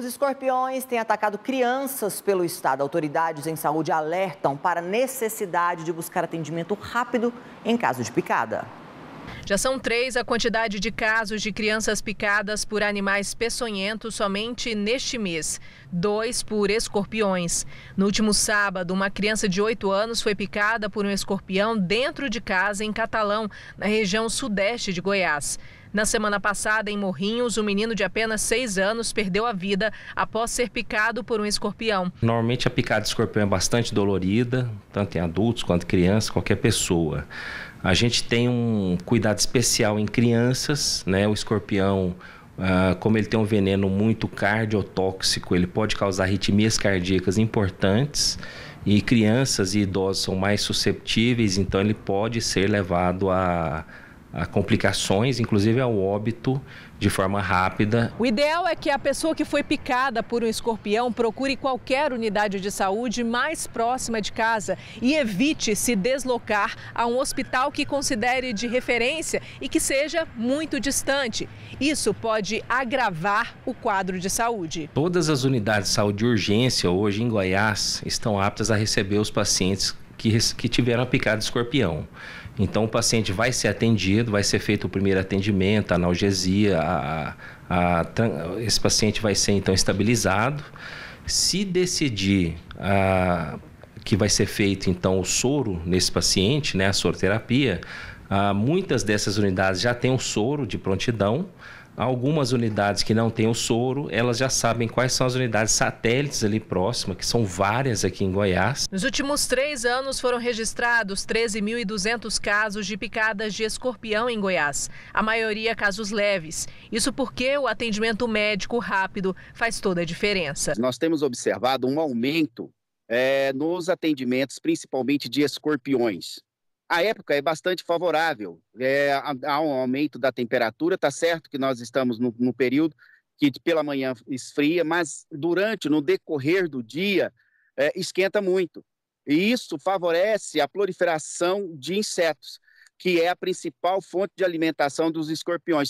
Os escorpiões têm atacado crianças pelo estado. Autoridades em saúde alertam para a necessidade de buscar atendimento rápido em caso de picada. Já são três a quantidade de casos de crianças picadas por animais peçonhentos somente neste mês, dois por escorpiões. No último sábado, uma criança de oito anos foi picada por um escorpião dentro de casa em Catalão, na região sudeste de Goiás. Na semana passada, em Morrinhos, um menino de apenas 6 anos perdeu a vida após ser picado por um escorpião. Normalmente a picada de escorpião é bastante dolorida, tanto em adultos quanto em crianças, qualquer pessoa. A gente tem um cuidado especial em crianças, né? O escorpião Uh, como ele tem um veneno muito cardiotóxico, ele pode causar arritmias cardíacas importantes e crianças e idosos são mais susceptíveis, então ele pode ser levado a a complicações, inclusive ao óbito, de forma rápida. O ideal é que a pessoa que foi picada por um escorpião procure qualquer unidade de saúde mais próxima de casa e evite se deslocar a um hospital que considere de referência e que seja muito distante. Isso pode agravar o quadro de saúde. Todas as unidades de saúde de urgência hoje em Goiás estão aptas a receber os pacientes que, que tiveram a picada de escorpião. Então, o paciente vai ser atendido, vai ser feito o primeiro atendimento, a analgesia, a, a, esse paciente vai ser então estabilizado. Se decidir a, que vai ser feito então o soro nesse paciente, né, a soroterapia, muitas dessas unidades já têm o soro de prontidão. Algumas unidades que não têm o soro, elas já sabem quais são as unidades satélites ali próximas, que são várias aqui em Goiás. Nos últimos três anos foram registrados 13.200 casos de picadas de escorpião em Goiás, a maioria casos leves. Isso porque o atendimento médico rápido faz toda a diferença. Nós temos observado um aumento é, nos atendimentos, principalmente de escorpiões a época é bastante favorável. É, há um aumento da temperatura, tá certo que nós estamos no, no período que pela manhã esfria, mas durante, no decorrer do dia, é, esquenta muito. E isso favorece a proliferação de insetos, que é a principal fonte de alimentação dos escorpiões,